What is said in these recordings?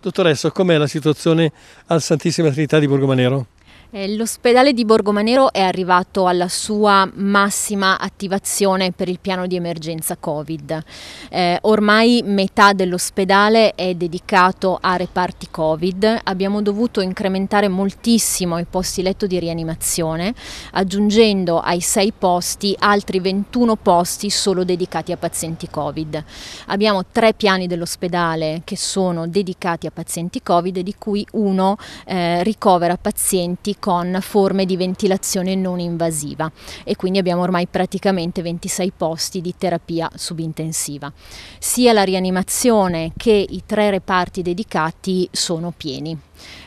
Dottoressa, com'è la situazione al Santissima Trinità di Borgomanero? Eh, l'ospedale di Borgomanero è arrivato alla sua massima attivazione per il piano di emergenza Covid. Eh, ormai metà dell'ospedale è dedicato a reparti Covid. Abbiamo dovuto incrementare moltissimo i posti letto di rianimazione, aggiungendo ai sei posti altri 21 posti solo dedicati a pazienti Covid. Abbiamo tre piani dell'ospedale che sono dedicati a pazienti Covid, di cui uno eh, ricovera pazienti con forme di ventilazione non invasiva e quindi abbiamo ormai praticamente 26 posti di terapia subintensiva. Sia la rianimazione che i tre reparti dedicati sono pieni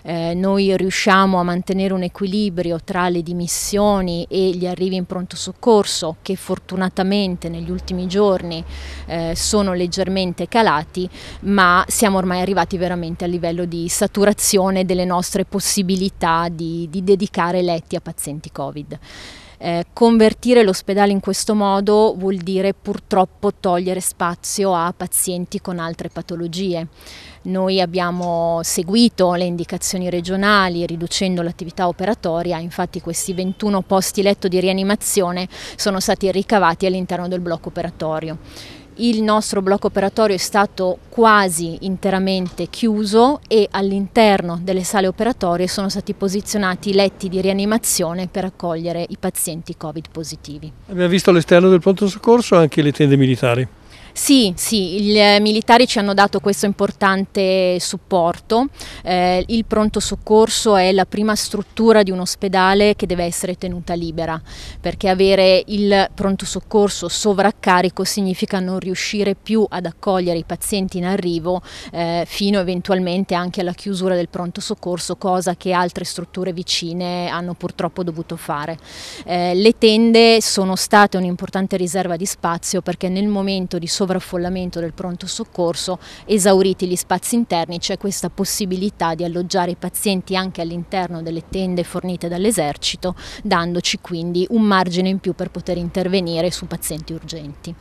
eh, noi riusciamo a mantenere un equilibrio tra le dimissioni e gli arrivi in pronto soccorso che fortunatamente negli ultimi giorni eh, sono leggermente calati ma siamo ormai arrivati veramente a livello di saturazione delle nostre possibilità di, di dedicare letti a pazienti Covid. Eh, convertire l'ospedale in questo modo vuol dire purtroppo togliere spazio a pazienti con altre patologie. Noi abbiamo seguito le indicazioni regionali riducendo l'attività operatoria, infatti questi 21 posti letto di rianimazione sono stati ricavati all'interno del blocco operatorio il nostro blocco operatorio è stato quasi interamente chiuso e all'interno delle sale operatorie sono stati posizionati letti di rianimazione per accogliere i pazienti Covid positivi. Abbiamo visto all'esterno del pronto soccorso anche le tende militari. Sì, sì, eh, i militari ci hanno dato questo importante supporto. Eh, il pronto soccorso è la prima struttura di un ospedale che deve essere tenuta libera, perché avere il pronto soccorso sovraccarico significa non riuscire più ad accogliere i pazienti in arrivo eh, fino eventualmente anche alla chiusura del pronto soccorso, cosa che altre strutture vicine hanno purtroppo dovuto fare. Eh, le tende sono state un'importante riserva di spazio perché nel momento di soccorso sovraffollamento del pronto soccorso, esauriti gli spazi interni c'è questa possibilità di alloggiare i pazienti anche all'interno delle tende fornite dall'esercito, dandoci quindi un margine in più per poter intervenire su pazienti urgenti.